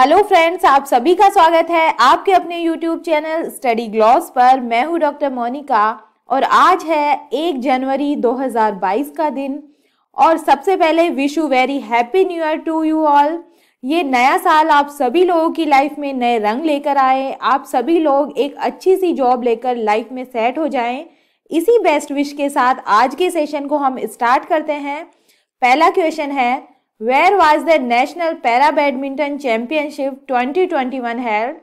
Hello friends आप सभी का स्वागत है आपके अपने यूट्यूब चैनल स्टडी ग्लॉस पर मैं हूं डॉक्टर मोनिका और आज है एक जनवरी 2022 का दिन और सबसे पहले wish you very happy new year to you all ये नया साल आप सभी लोगों की लाइफ में नए रंग लेकर आए आप सभी लोग एक अच्छी सी जॉब लेकर लाइफ में सेट हो जाएं इसी बेस्ट विश के साथ आज के सेशन को हम स्टार्ट करते हैं पहला क्वेश्चन है Where was the National Para Badminton Championship 2021 held?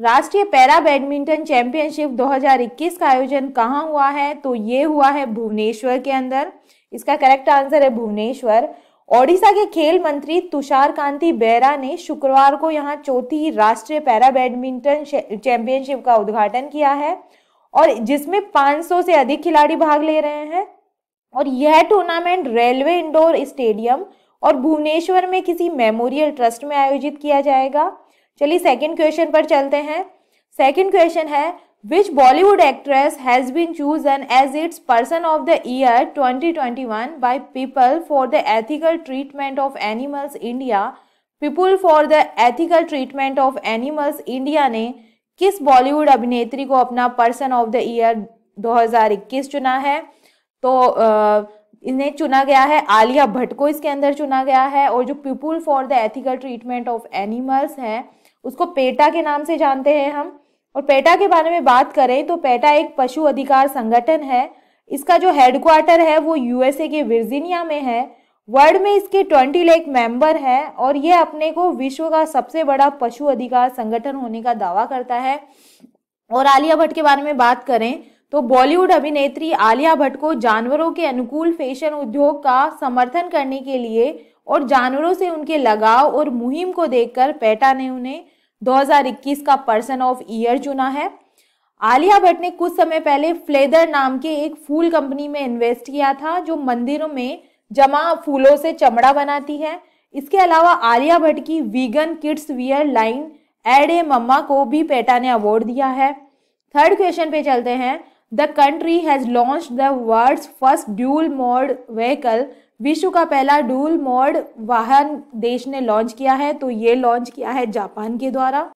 राष्ट्रीय पैरा बैडमिंटन चैंपियनशिप 2021 का आयोजन कहाँ हुआ है तो ये हुआ है भुवनेश्वर के अंदर इसका करेक्ट आंसर है भुवनेश्वर ओडिशा के खेल मंत्री तुषार कांति बेहरा ने शुक्रवार को यहाँ चौथी राष्ट्रीय पैरा बैडमिंटन चैंपियनशिप का उद्घाटन किया है और जिसमें 500 से अधिक खिलाड़ी भाग ले रहे हैं और यह टूर्नामेंट रेलवे इंडोर स्टेडियम और भुवनेश्वर में किसी मेमोरियल ट्रस्ट में आयोजित किया जाएगा चलिए सेकंड क्वेश्चन पर चलते हैं सेकंड क्वेश्चन है which Bollywood actress has been chosen as its person of the year 2021 by people for the ethical treatment of animals India people for the ethical treatment of animals India ने किस बॉलीवुड अभिनेत्री को अपना person of the year 2021 चुना है तो uh, इन्हें चुना गया है आलिया भट्ट को इसके अंदर चुना गया है और जो people for the ethical treatment of animals है उसको पेटा के नाम से जानते हैं हम और पेटा के बारे में बात करें तो पेटा एक पशु अधिकार संगठन है इसका जो हेडक्वार्टर है वो यूएसए के वर्जीनिया में है वर्ल्ड में इसके ट्वेंटी लेख मेंबर है और ये अपने को विश्व का सबसे बड़ा पशु अधिकार संगठन होने का दावा करता है और आलिया भट्ट के बारे में बात करें तो बॉलीवुड अभिनेत्री आलिया भट्ट को जानवरों के अनुकूल फैशन उद्योग का समर्थन करने के लिए और जानवरों से उनके लगाव और मुहिम को देखकर पेटा ने उन्हें 2021 का पर्सन ऑफ ईयर चुना है आलिया भट्ट ने कुछ समय पहले फ्लेदर नाम के एक फूल कंपनी में इन्वेस्ट किया था जो मंदिरों में जमा फूलों से चमड़ा बनाती है इसके अलावा आलिया भट्ट की vegan kids wear line Ed a Mamma को भी पेटा ने अवार्ड दिया है थर्ड क्वेश्चन पे चलते हैं the country has launch the world first dual mode vehicle विश्व का पहला ड्यूल मोड वाहन देश ने लॉन्च किया है तो ये लॉन्च किया है जापान के द्वारा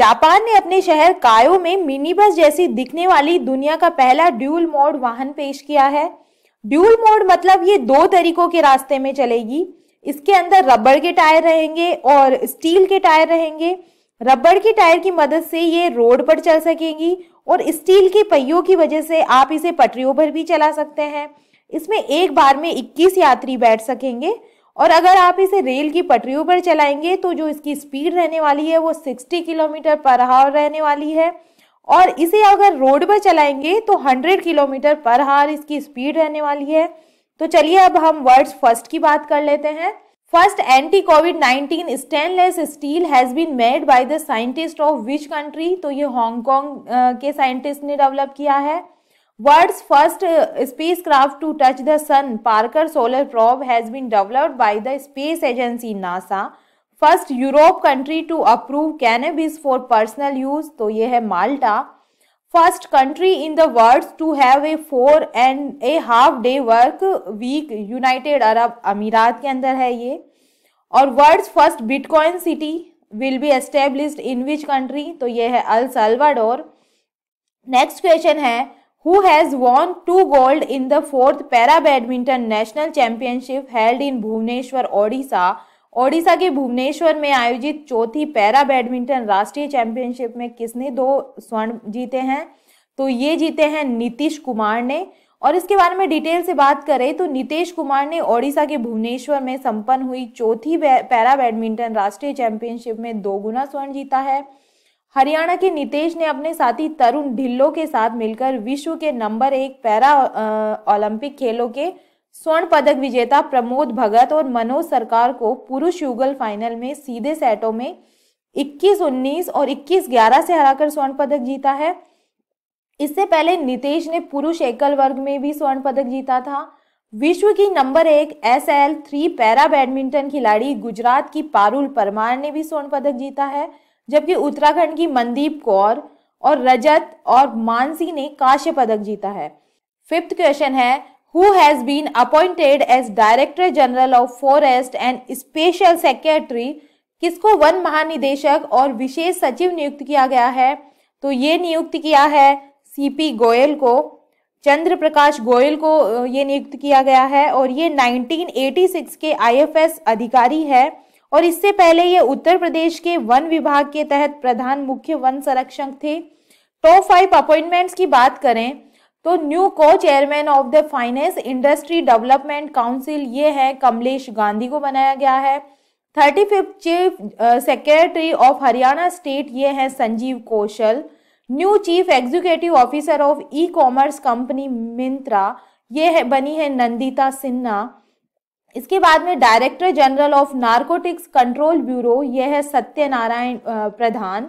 जापान ने अपने शहर कायो में मिनी बस जैसी दिखने वाली दुनिया का पहला ड्यूल मोड वाहन पेश किया है ड्यूल मोड मतलब ये दो तरीकों के रास्ते में चलेगी इसके अंदर रबड़ के टायर रहेंगे और स्टील के टायर रहेंगे रबड़ की टायर की मदद से ये रोड पर चल सकेंगी और स्टील के पहियों की वजह से आप इसे पटरियों पर भी चला सकते हैं इसमें एक बार में 21 यात्री बैठ सकेंगे और अगर आप इसे रेल की पटरियों पर चलाएंगे तो जो इसकी स्पीड रहने वाली है वो 60 किलोमीटर पर हावर रहने वाली है और इसे अगर रोड पर चलाएंगे तो 100 किलोमीटर पर हावर इसकी स्पीड रहने वाली है तो चलिए अब हम वर्ड्स फर्स्ट की बात कर लेते हैं first anti COVID 19 stainless steel has been made by the scientist of which country तो ये हांगकॉन्ग के साइंटिस्ट ने डेवलप किया है world first space craft to touch the sun Parker Solar Probe has been developed by the space agency NASA first Europe country to approve cannabis for personal use तो ये है Malta first country in the world to have a four and A half day work week United Arab Emirates के अंदर है ये और world first bitcoin city will be establish in which country तो ये है अल सलवाडोर नेक्स्ट क्वेश्चन है who has won two gold in the fourth para badminton national championship held in Bhubaneswar Odisha Odisha के भुवनेश्वर में आयोजित चौथी पैरा बैडमिंटन राष्ट्रीय चैंपियनशिप में किसने दो स्वर्ण जीते हैं तो ये जीते हैं नीतीश कुमार ने और इसके बारे में डिटेल से बात करें तो नीतीश कुमार ने ओडिशा के भुवनेश्वर में संपन्न हुई चौथी पैरा बैडमिंटन राष्ट्रीय चैंपियनशिप में दो गुना स्वर्ण जीता है हरियाणा के नीतीश ने अपने साथी तरुण ढिल्लो के साथ मिलकर विश्व के नंबर एक पैरा ओलंपिक खेलों के स्वर्ण पदक विजेता प्रमोद भगत और मनोज सरकार को पुरुष युगल फाइनल में सीधे सेटों में 21-19 और 21-11 से हराकर स्वर्ण पदक जीता है इससे पहले नितेश ने पुरुष एकल वर्ग में भी स्वर्ण पदक जीता था विश्व की नंबर एक S L three para badminton खिलाड़ी गुजरात की पारुल परमार ने भी स्वर्ण पदक जीता है जबकि उत्तराखंड की मनदीप कौर और रजत और मानसी ने कांस्य पदक जीता है फिफ्थ क्वेश्चन है who has been appointed as Director General of Forest and Special Secretary किसको वन महानिदेशक और विशेष सचिव नियुक्त किया गया है तो ये नियुक्त किया है सीपी गोयल को चंद्र प्रकाश गोयल को ये नियुक्त किया गया है और ये 1986 के आईएफएस अधिकारी है और इससे पहले ये उत्तर प्रदेश के वन विभाग के तहत प्रधान मुख्य वन संरक्षक थे टॉप फाइव अपॉइंटमेंट्स की बात करें तो न्यू को chairman of the finance industry development council ये है कमलेश गांधी को बनाया गया है thirty fifth chief secretary of Haryana state ये है Sanjeev Kaushal new chief executive officer of e commerce company Myntra ये है बनी है नंदिता सिन्हा इसके बाद में director general of narcotics control bureau ये है Satyanarayan uh, Pradhan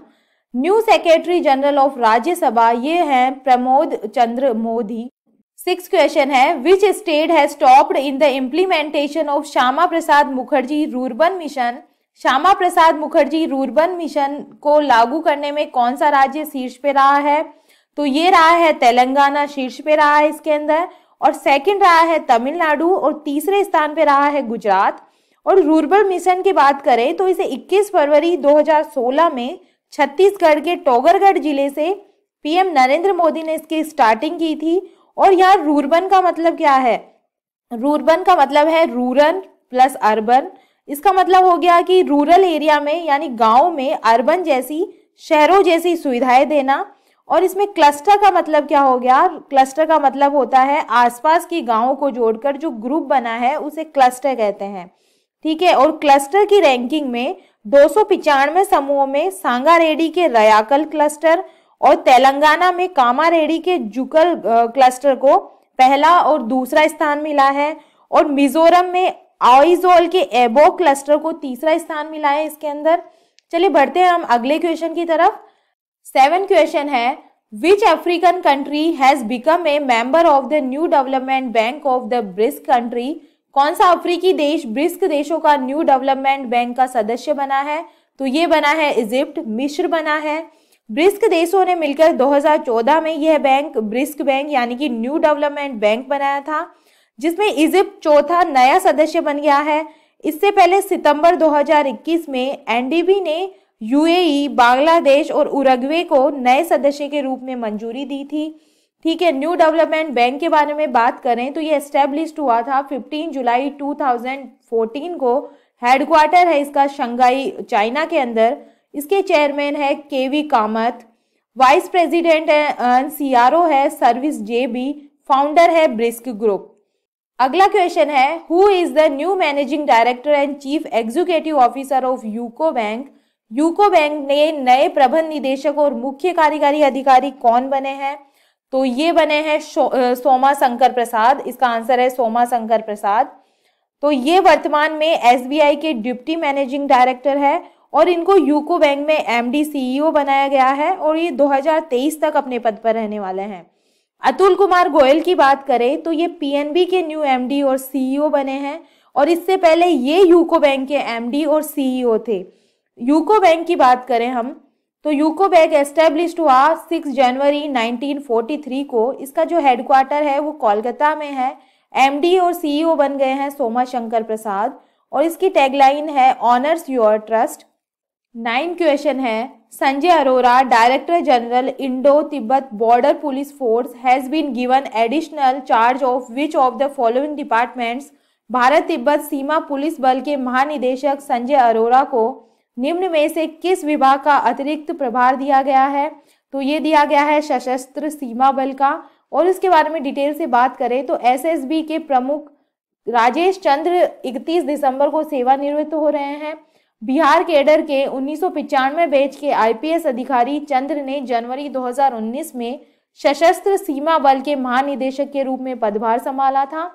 new secretary general of Rajya Sabha ये हैं प्रमोद चंद्र मोदी सिक्स क्वेश्चन है विच स्टेट है stopped in the implementation of Shyama Prasad Mukherjee Rurban Mission Shyama Prasad Mukherjee Rurban Mission को लागू करने में कौन सा राज्य शीर्ष पे रहा है तो ये रहा है तेलंगाना शीर्ष पे रहा है इसके अंदर और सेकंड रहा है तमिलनाडु और तीसरे स्थान पे रहा है गुजरात और रूरबन मिशन की बात करें तो इसे 21 फरवरी 2016 में छत्तीसगढ़ के टोगरगढ़ जिले से पीएम नरेंद्र मोदी ने इसकी स्टार्टिंग की थी और यहाँ रूरबन का मतलब क्या है रूरबन का मतलब है रूरल प्लस अर्बन इसका मतलब हो गया कि रूरल एरिया में यानी गाँव में अर्बन जैसी शहरों जैसी सुविधाएं देना और इसमें क्लस्टर का मतलब क्या हो गया क्लस्टर का मतलब होता है आसपास की गांवों को जोड़कर जो ग्रुप बना है उसे क्लस्टर कहते हैं ठीक है और क्लस्टर की रैंकिंग में दो समूहों में सांगारेडी के रयाकल क्लस्टर और तेलंगाना में कामारेडी के जुकल क्लस्टर को पहला और दूसरा स्थान मिला है और मिजोरम में आइजोल के एबो क्लस्टर को तीसरा स्थान मिला है इसके अंदर चलिए बढ़ते हैं हम अगले क्वेश्चन की तरफ सेवन क्वेश्चन है which African country has become a member of the new development bank of the BRICS country कौन सा अफ्रीकी देश ब्रिस्क देशों का न्यू डेवलपमेंट बैंक का सदस्य बना है तो ये बना है इजिप्ट मिश्र बना है ब्रिस्क देशों ने मिलकर 2014 में यह बैंक ब्रिस्क बैंक यानी कि न्यू डेवलपमेंट बैंक बनाया था जिसमें इजिप्ट चौथा नया सदस्य बन गया है इससे पहले सितंबर 2021 में एनडीबी ने यूएई बांग्लादेश और उरग्वे को नए सदस्य के रूप में मंजूरी दी थी ठीक है न्यू डेवलपमेंट बैंक के बारे में बात करें तो ये एस्टेब्लिश हुआ था 15 जुलाई 2014 को हेडक्वार्टर है इसका शंघाई चाइना के अंदर इसके चेयरमैन है K V Kamath vice president and C है सर्विस जे बी फाउंडर है ब्रिस्क ग्रुप अगला क्वेश्चन है who is the new managing director and chief executive officer of UCO Bank UCO Bank ने नए प्रबंध निदेशक और मुख्य कार्यकारी अधिकारी कौन बने हैं तो ये बने हैं सोमा शंकर प्रसाद इसका आंसर है सोमा शंकर प्रसाद तो ये वर्तमान में एसबीआई के डिप्टी मैनेजिंग डायरेक्टर है और इनको यूको बैंक में एमडी सीईओ बनाया गया है और ये 2023 तक अपने पद पर रहने वाले हैं अतुल कुमार गोयल की बात करें तो ये पीएनबी के न्यू एमडी और सीईओ बने हैं और इससे पहले ये यूको बैंक के एमडी और सीईओ थे यूको बैंक की बात करें हम तो यूको बैंक एस्टेब्लिश हुआ 6 जनवरी 1943 को इसका जो हेडक्वार्टर है वो कोलकाता में है एमडी और सीईओ e बन गए हैं सोमा शंकर प्रसाद और इसकी टैगलाइन है honours your trust nine question है Sanjay Arora director general Indo Tibet border police force has been given additional charge of which of the following departments Bharat तिब्बत सीमा पुलिस बल के महानिदेशक संजय अरोरा को निम्न में से किस विभाग का अतिरिक्त प्रभार दिया गया है तो ये दिया गया है सशस्त्र सीमा बल का और इसके बारे में डिटेल से बात करें तो एसएसबी के प्रमुख राजेश चंद्र 31 दिसंबर को सेवानिवृत्त हो रहे हैं बिहार केडर के उन्नीस बैच के आईपीएस अधिकारी चंद्र ने जनवरी 2019 में सशस्त्र सीमा बल के महानिदेशक के रूप में पदभार संभाला था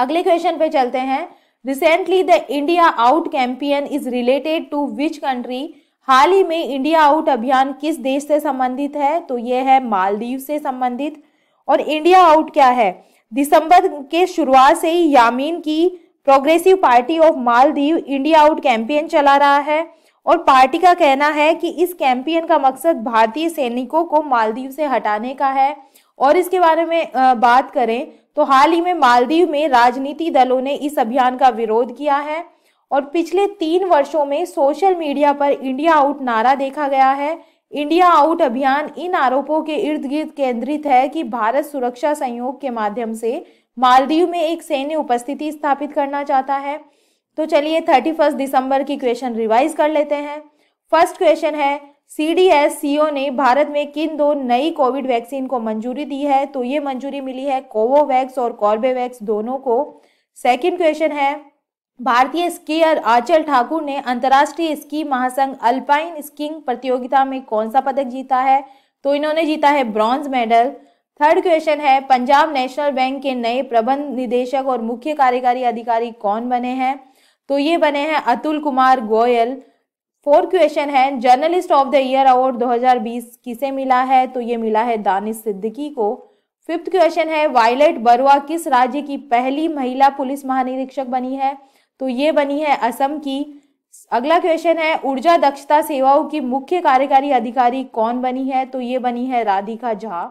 अगले क्वेश्चन पे चलते हैं recently the India out campaign is related to which country हाल ही में इंडिया आउट अभियान किस देश से संबंधित है तो यह है मालदीव से संबंधित और इंडिया आउट क्या है दिसंबर के शुरुआत से ही यामीन की Progressive Party of Maldives India out campaign चला रहा है और पार्टी का कहना है कि इस कैंपेन का मकसद भारतीय सैनिकों को मालदीव से हटाने का है और इसके बारे में बात करें तो हाल ही में मालदीव में राजनीति दलों ने इस अभियान का विरोध किया है और पिछले तीन वर्षों में सोशल मीडिया पर इंडिया आउट नारा देखा गया है इंडिया आउट अभियान इन आरोपों के इर्द गिर्द केंद्रित है कि भारत सुरक्षा संयोग के माध्यम से मालदीव में एक सैन्य उपस्थिति स्थापित करना चाहता है तो चलिए थर्टी फर्स्ट दिसंबर की क्वेश्चन रिवाइज कर लेते हैं फर्स्ट क्वेश्चन है सीडीएससीओ ने भारत में किन दो नई कोविड वैक्सीन को मंजूरी दी है तो ये मंजूरी मिली है कोवोवैक्स और कॉर्बेवैक्स दोनों को सेकंड क्वेश्चन है भारतीय स्कीयर आंचल ठाकुर ने अंतर्राष्ट्रीय स्की महासंघ अल्पाइन स्कीइंग प्रतियोगिता में कौन सा पदक जीता है तो इन्होंने जीता है ब्रॉन्ज मेडल थर्ड क्वेश्चन है पंजाब नेशनल बैंक के नए प्रबंध निदेशक और मुख्य कार्यकारी अधिकारी कौन बने हैं तो ये बने हैं अतुल कुमार गोयल फोर्थ क्वेश्चन है journalist of the year award 2020 किसे मिला है तो ये मिला है दानिश सिद्दीकी को फिफ्थ क्वेश्चन है वायलेट बरुआ किस राज्य की पहली महिला पुलिस महानिरीक्षक बनी है तो ये बनी है असम की अगला क्वेश्चन है ऊर्जा दक्षता सेवाओं की मुख्य कार्यकारी अधिकारी कौन बनी है तो ये बनी है Radhika Jha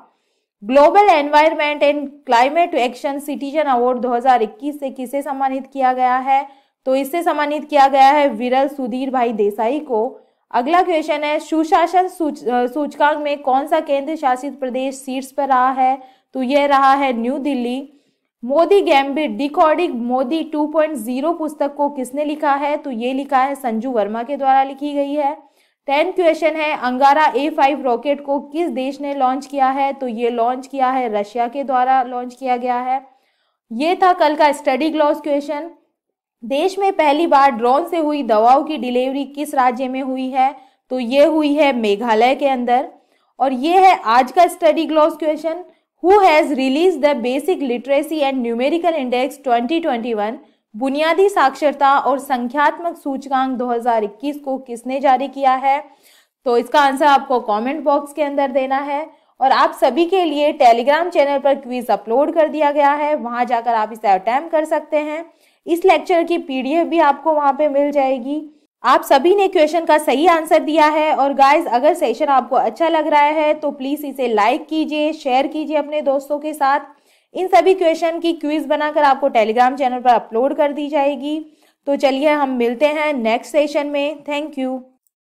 global environment and climate action citizen award 2021 से किसे सम्मानित किया गया है तो इससे सम्मानित किया गया है विरल सुधीर भाई देसाई को अगला क्वेश्चन है सुशासन सूच, सूचकांक में कौन सा केंद्र शासित प्रदेश शीर्ष पर रहा है तो यह रहा है New Delhi Modi gambit decoding Modi 2.0 पुस्तक को किसने लिखा है तो ये लिखा है संजू वर्मा के द्वारा लिखी गई है टेंथ क्वेश्चन है अंगारा ए फाइव रॉकेट को किस देश ने लॉन्च किया है तो ये लॉन्च किया है रशिया के द्वारा लॉन्च किया गया है ये था कल का स्टडी ग्लॉस क्वेश्चन देश में पहली बार ड्रोन से हुई दवाओं की डिलीवरी किस राज्य में हुई है तो ये हुई है मेघालय के अंदर और ये है आज का study gloss question who has release the basic literacy and numerical index 2021 बुनियादी साक्षरता और संख्यात्मक सूचकांक 2021 को किसने जारी किया है तो इसका आंसर आपको कमेंट बॉक्स के अंदर देना है और आप सभी के लिए टेलीग्राम चैनल पर क्विज अपलोड कर दिया गया है वहां जाकर आप इसे अटैम्प कर सकते हैं इस लेक्चर की पीडीएफ भी आपको वहाँ पे मिल जाएगी आप सभी ने क्वेश्चन का सही आंसर दिया है और गाइस अगर सेशन आपको अच्छा लग रहा है तो प्लीज़ इसे लाइक कीजिए शेयर कीजिए अपने दोस्तों के साथ इन सभी क्वेश्चन की क्विज बनाकर आपको टेलीग्राम चैनल पर अपलोड कर दी जाएगी तो चलिए हम मिलते हैं नेक्स्ट सेशन में थैंक यू